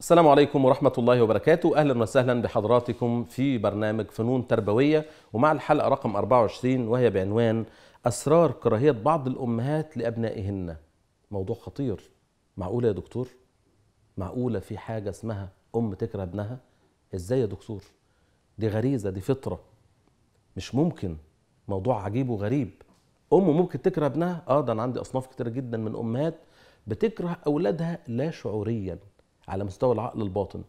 السلام عليكم ورحمة الله وبركاته أهلا وسهلا بحضراتكم في برنامج فنون تربوية ومع الحلقة رقم 24 وهي بعنوان أسرار كراهية بعض الأمهات لأبنائهن موضوع خطير معقولة يا دكتور؟ معقولة في حاجة اسمها أم تكره ابنها؟ إزاي يا دكتور؟ دي غريزة دي فطرة مش ممكن موضوع عجيب وغريب أم ممكن تكره ابنها؟ آه ده أنا عندي أصناف كتير جدا من أمهات بتكره أولادها لا شعورياً على مستوى العقل الباطن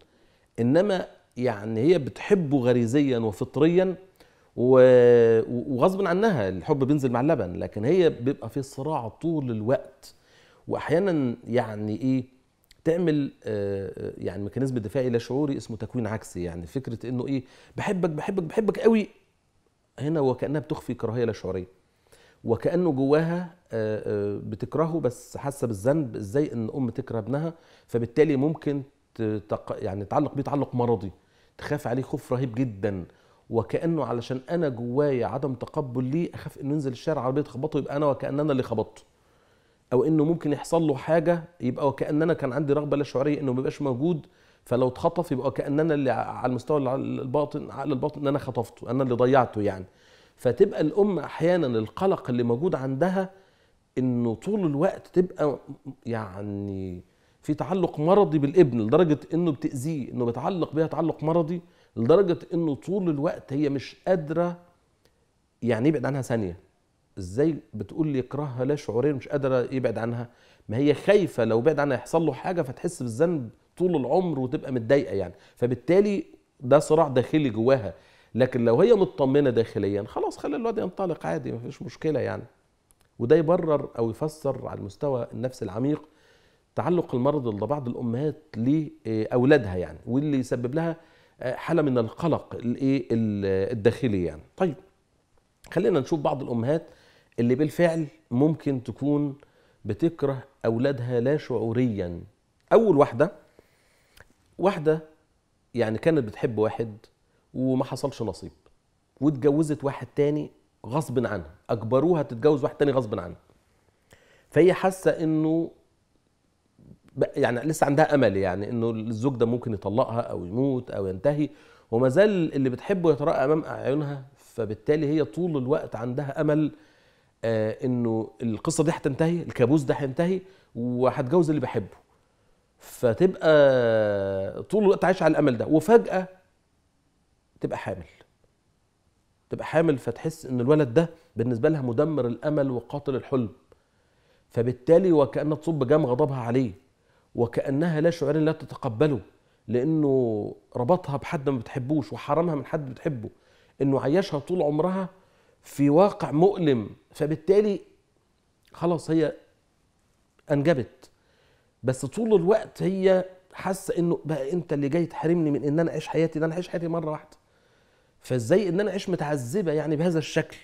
انما يعني هي بتحبه غريزيا وفطريا وغصب عنها الحب بينزل مع اللبن لكن هي بيبقى في صراع طول الوقت واحيانا يعني ايه تعمل آه، يعني ميكانيزم دفاعي لا شعوري اسمه تكوين عكسي يعني فكره انه ايه بحبك بحبك بحبك قوي هنا وكانها بتخفي كراهيه لا شعوريه وكانه جواها آه، آه، بتكرهه بس حاسه بالذنب ازاي ان ام تكره ابنها فبالتالي ممكن تتق... يعني تعلق بيه تعلق مرضي تخاف عليه خوف رهيب جدا وكانه علشان انا جوايا عدم تقبل ليه اخاف انه ينزل الشارع عربيه تخبطه يبقى انا وكان انا اللي خبطته او انه ممكن يحصل له حاجه يبقى وكان انا كان عندي رغبه لا شعوريه انه ما يبقاش موجود فلو اتخطف يبقى كان انا اللي على المستوى الباطن عقل الباطن ان انا خطفته انا اللي ضيعته يعني فتبقى الام احيانا القلق اللي موجود عندها انه طول الوقت تبقى يعني في تعلق مرضي بالابن لدرجه انه بتاذيه انه بتعلق بيها تعلق مرضي لدرجه انه طول الوقت هي مش قادره يعني يبعد عنها ثانيه ازاي بتقول لي يكرهها لا شعوريا مش قادره يبعد عنها ما هي خايفه لو بعد عنها يحصل له حاجه فتحس بالذنب طول العمر وتبقى متضايقه يعني فبالتالي ده صراع داخلي جواها لكن لو هي مطمنه داخليا خلاص خلي الواد ينطلق عادي مفيش مشكله يعني وده يبرر او يفسر على المستوى النفس العميق تعلق المرض لدى بعض الامهات لاولادها يعني واللي يسبب لها حاله من القلق الايه الداخلي يعني طيب خلينا نشوف بعض الامهات اللي بالفعل ممكن تكون بتكره اولادها لا شعوريا اول واحده واحده يعني كانت بتحب واحد وما حصلش نصيب واتجوزت واحد تاني غصب عنها اجبروها تتجوز واحد تاني غصب عنها فهي حاسه انه يعني لسه عندها امل يعني انه الزوج ده ممكن يطلقها او يموت او ينتهي وما زال اللي بتحبه يتراءى امام اعينها فبالتالي هي طول الوقت عندها امل آه انه القصه دي هتنتهي الكابوس ده هينتهي وهتجوز اللي بحبه فتبقى طول الوقت عايشه على الامل ده وفجاه تبقى حامل تبقى حامل فتحس ان الولد ده بالنسبه لها مدمر الامل وقاتل الحلم فبالتالي وكانها تصب جام غضبها عليه وكأنها لا شعور لا تتقبله لأنه ربطها بحد ما بتحبوش وحرمها من حد بتحبه إنه عيشها طول عمرها في واقع مؤلم فبالتالي خلاص هي أنجبت بس طول الوقت هي حاسة إنه بقى أنت اللي جاي تحرمني من إن أنا أعيش حياتي ده أنا هعيش حياتي مرة واحدة فازاي ان انا اعيش متعذبه يعني بهذا الشكل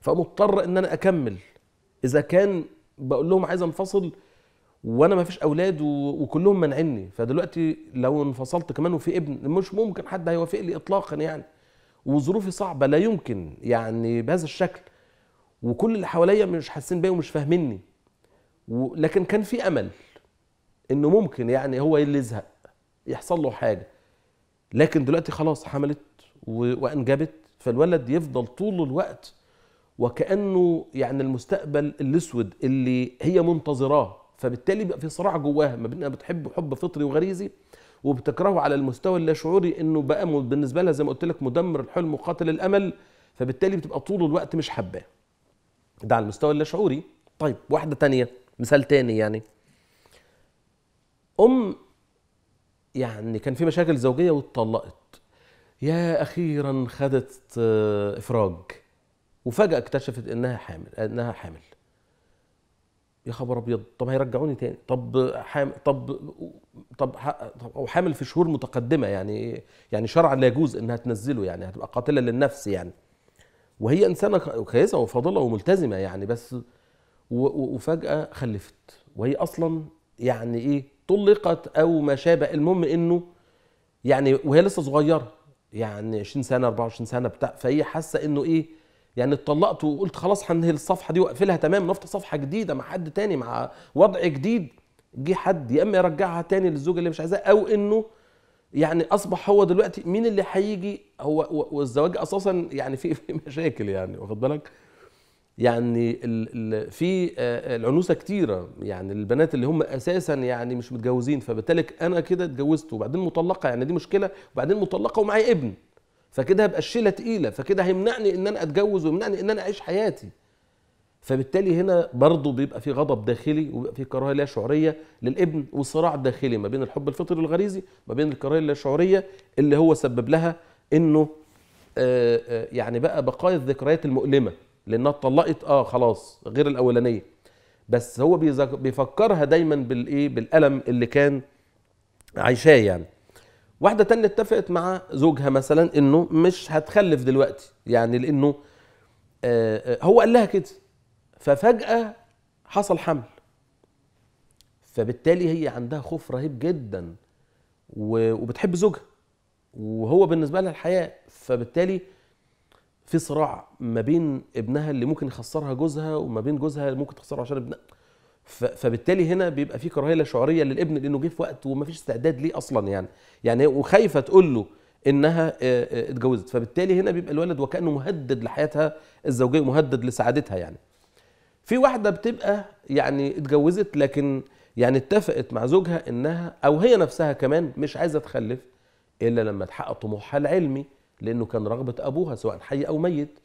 فمضطر ان انا اكمل اذا كان بقول لهم عايز انفصل وانا ما فيش اولاد وكلهم منعني فدلوقتي لو انفصلت كمان وفي ابن مش ممكن حد هيوافق لي اطلاقا يعني وظروفي صعبه لا يمكن يعني بهذا الشكل وكل اللي حواليا مش حاسين بيا ومش فاهميني لكن كان في امل انه ممكن يعني هو اللي يزهق يحصل له حاجه لكن دلوقتي خلاص حملت وانجبت فالولد يفضل طول الوقت وكانه يعني المستقبل الاسود اللي هي منتظراه فبالتالي بقى في صراع جواها ما بينها بتحبه حب فطري وغريزي وبتكرهه على المستوى اللاشعوري انه بقى بالنسبه لها زي ما قلت لك مدمر الحلم وقاتل الامل فبالتالي بتبقى طول الوقت مش حباه ده على المستوى اللاشعوري طيب واحده تانية مثال تاني يعني ام يعني كان في مشاكل زوجيه واتطلقت يا اخيرا خدت آه، افراج وفجاه اكتشفت انها حامل انها حامل يا خبر ابيض طب هيرجعوني تاني طب حام طب طب وحامل في شهور متقدمه يعني يعني شرعا لا يجوز انها تنزله يعني هتبقى قاتله للنفس يعني وهي انسانه كويسه وفاضله وملتزمه يعني بس وفجاه خلفت وهي اصلا يعني ايه طلقت او ما شابه المهم انه يعني وهي لسه صغيره يعني 20 سنه 24 سنه بتاع فهي حاسه انه ايه يعني اتطلقت وقلت خلاص هنهي الصفحه دي واقفلها تمام نفتح صفحه جديده مع حد تاني مع وضع جديد جه حد يا اما يرجعها تاني للزوجه اللي مش عايزاه او انه يعني اصبح هو دلوقتي مين اللي هيجي هو والزواج اساسا يعني في مشاكل يعني واخد بالك يعني في آه، آه، العنوسه كتيره يعني البنات اللي هم اساسا يعني مش متجوزين فبالتالي انا كده اتجوزت وبعدين مطلقه يعني دي مشكله وبعدين مطلقه ومعايا ابن فكده هبقى الشيله تقيله فكده هيمنعني ان انا اتجوز ويمنعني ان انا اعيش حياتي فبالتالي هنا برضه بيبقى في غضب داخلي وبيبقى في كراهيه لا شعوريه للابن وصراع داخلي ما بين الحب الفطري الغريزي ما بين الكراهيه اللا شعوريه اللي هو سبب لها انه آه، يعني بقى بقايا الذكريات المؤلمه لانها اتطلقت اه خلاص غير الاولانيه بس هو بيفكرها دايما بالايه بالالم اللي كان عايشاه يعني واحده تانية اتفقت مع زوجها مثلا انه مش هتخلف دلوقتي يعني لانه آه, آه، هو قال لها كده ففجاه حصل حمل فبالتالي هي عندها خوف رهيب جدا وبتحب زوجها وهو بالنسبه لها الحياه فبالتالي في صراع ما بين ابنها اللي ممكن يخسرها جوزها وما بين جوزها اللي ممكن تخسره عشان ابنها فبالتالي هنا بيبقى في كراهيه لا شعوريه للابن لانه جه في وقت وما فيش استعداد ليه اصلا يعني يعني وخايفه تقول له انها آه، آه، اتجوزت فبالتالي هنا بيبقى الولد وكانه مهدد لحياتها الزوجيه مهدد لسعادتها يعني في واحده بتبقى يعني اتجوزت لكن يعني اتفقت مع زوجها انها او هي نفسها كمان مش عايزه تخلف الا لما تحقق طموحها العلمي لانه كان رغبه ابوها سواء حي او ميت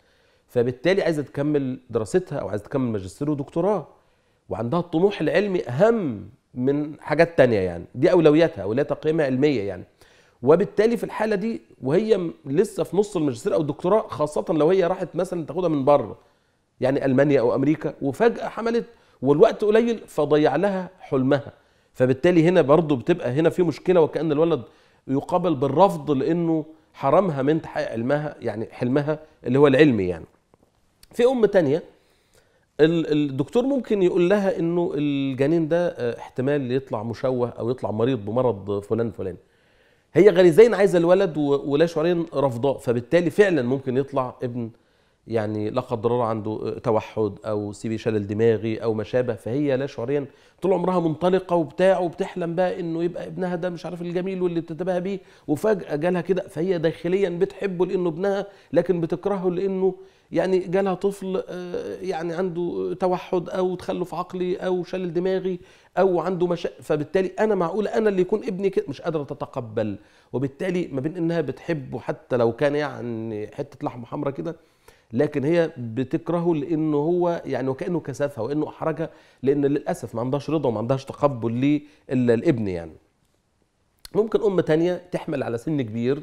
فبالتالي عايزه تكمل دراستها او عايزه تكمل ماجستير ودكتوراه وعندها الطموح العلمي اهم من حاجات تانية يعني دي اولوياتها اولوياتها قيمه علميه يعني وبالتالي في الحاله دي وهي لسه في نص الماجستير او الدكتوراه خاصه لو هي راحت مثلا تاخدها من بره يعني المانيا او امريكا وفجاه حملت والوقت قليل فضيع لها حلمها فبالتالي هنا برضه بتبقى هنا في مشكله وكان الولد يقابل بالرفض لانه حرمها من تحقيق علمها يعني حلمها اللي هو العلمي يعني في ام تانية الدكتور ممكن يقول لها انه الجنين ده آه، احتمال يطلع مشوه او يطلع مريض بمرض فلان فلان هي غريزين عايزه الولد ولا شعورين رافضاه فبالتالي فعلا ممكن يطلع ابن يعني لا قدر الله عنده توحد او سيبي شلل دماغي او ما شابه فهي لا شعوريا طول عمرها منطلقه وبتاع وبتحلم بقى انه يبقى ابنها ده مش عارف الجميل واللي بتتباهى بيه وفجاه جالها كده فهي داخليا بتحبه لانه ابنها لكن بتكرهه لانه يعني جالها طفل آه، يعني عنده توحد او تخلف عقلي او شلل دماغي او عنده مشا... فبالتالي انا معقول انا اللي يكون ابني كده مش قادره تتقبل وبالتالي ما بين انها بتحبه حتى لو كان يعني حته لحمه حمراء كده لكن هي بتكرهه لانه هو يعني وكانه كسفها وانه احرجها لان للاسف ما عندهاش رضا وما عندهاش تقبل للابن يعني ممكن ام تانية تحمل على سن كبير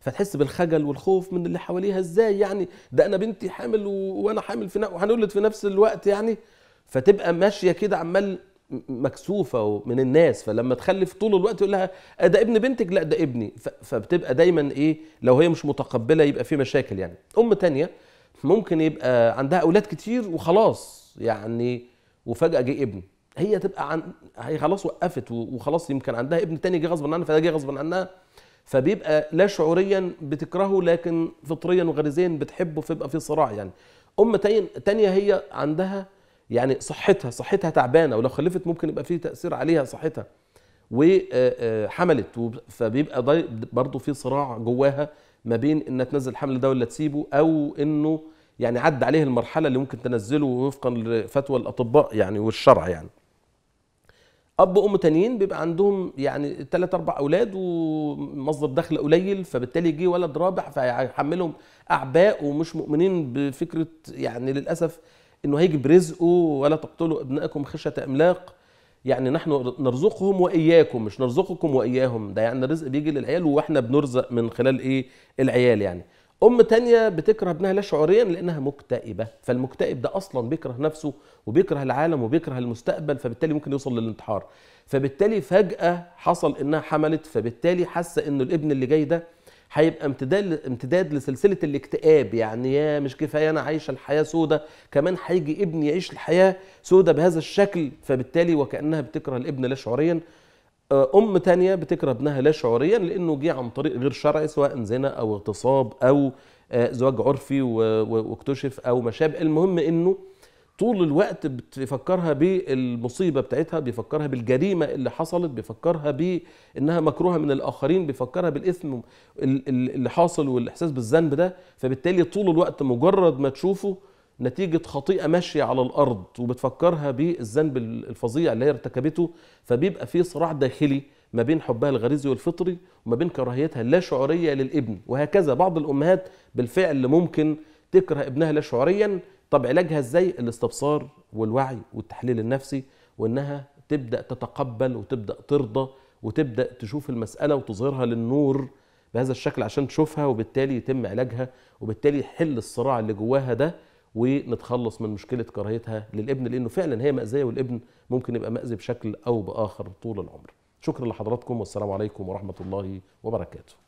فتحس بالخجل والخوف من اللي حواليها ازاي يعني ده انا بنتي حامل و... وانا حامل في وهنولد في نفس الوقت يعني فتبقى ماشيه كده عمال مكسوفه من الناس فلما تخلف طول الوقت يقول لها آه، ده ابن بنتك لا ده ابني ف... فبتبقى دايما ايه لو هي مش متقبله يبقى في مشاكل يعني ام تانية ممكن يبقى عندها اولاد كتير وخلاص يعني وفجاه جه ابن هي تبقى عن هي خلاص وقفت وخلاص يمكن عندها ابن تاني جه غصب عنها فده جه غصب عنها فبيبقى لا شعوريا بتكرهه لكن فطريا وغريزيا بتحبه فيبقى في صراع يعني ام تانية هي عندها يعني صحتها صحتها تعبانه ولو خلفت ممكن يبقى في تاثير عليها صحتها وحملت فبيبقى برضه في صراع جواها ما بين انها تنزل الحمل ده ولا تسيبه او انه يعني عدى عليه المرحله اللي ممكن تنزله وفقا لفتوى الاطباء يعني والشرع يعني اب وام تانيين بيبقى عندهم يعني ثلاث اربع اولاد ومصدر دخل قليل فبالتالي جه ولد رابع فهيحملهم اعباء ومش مؤمنين بفكره يعني للاسف انه هيجي برزقه ولا تقتلوا ابنائكم خشيه املاق يعني نحن نرزقهم واياكم مش نرزقكم واياهم ده يعني الرزق بيجي للعيال واحنا بنرزق من خلال ايه العيال يعني ام تانية بتكره ابنها لا شعوريا لانها مكتئبه فالمكتئب ده اصلا بيكره نفسه وبيكره العالم وبيكره المستقبل فبالتالي ممكن يوصل للانتحار فبالتالي فجاه حصل انها حملت فبالتالي حاسه انه الابن اللي جاي ده هيبقى امتداد امتداد لسلسله الاكتئاب يعني يا مش كفايه انا عايشه الحياه سودة كمان هيجي ابني يعيش الحياه سودة بهذا الشكل فبالتالي وكانها بتكره الابن لا شعوريا آه، ام تانية بتكره ابنها لا شعوريا لانه جه عن طريق غير شرعي سواء زنا او اغتصاب او آه، زواج عرفي واكتشف او ما شابه المهم انه طول الوقت بيفكرها بالمصيبه بتاعتها بيفكرها بالجريمه اللي حصلت بيفكرها بانها مكروهه من الاخرين بيفكرها بالاثم اللي حاصل والاحساس بالذنب ده فبالتالي طول الوقت مجرد ما تشوفه نتيجة خطيئة ماشية على الأرض وبتفكرها بالذنب الفظيع اللي هي ارتكبته فبيبقى في صراع داخلي ما بين حبها الغريزي والفطري وما بين كراهيتها اللاشعورية للابن وهكذا بعض الأمهات بالفعل ممكن تكره ابنها لا شعوريا طب علاجها ازاي الاستبصار والوعي والتحليل النفسي وانها تبدا تتقبل وتبدا ترضى وتبدا تشوف المساله وتظهرها للنور بهذا الشكل عشان تشوفها وبالتالي يتم علاجها وبالتالي يحل الصراع اللي جواها ده ونتخلص من مشكله كراهيتها للابن لانه فعلا هي مأذيه والابن ممكن يبقى مأذي بشكل او باخر طول العمر. شكرا لحضراتكم والسلام عليكم ورحمه الله وبركاته.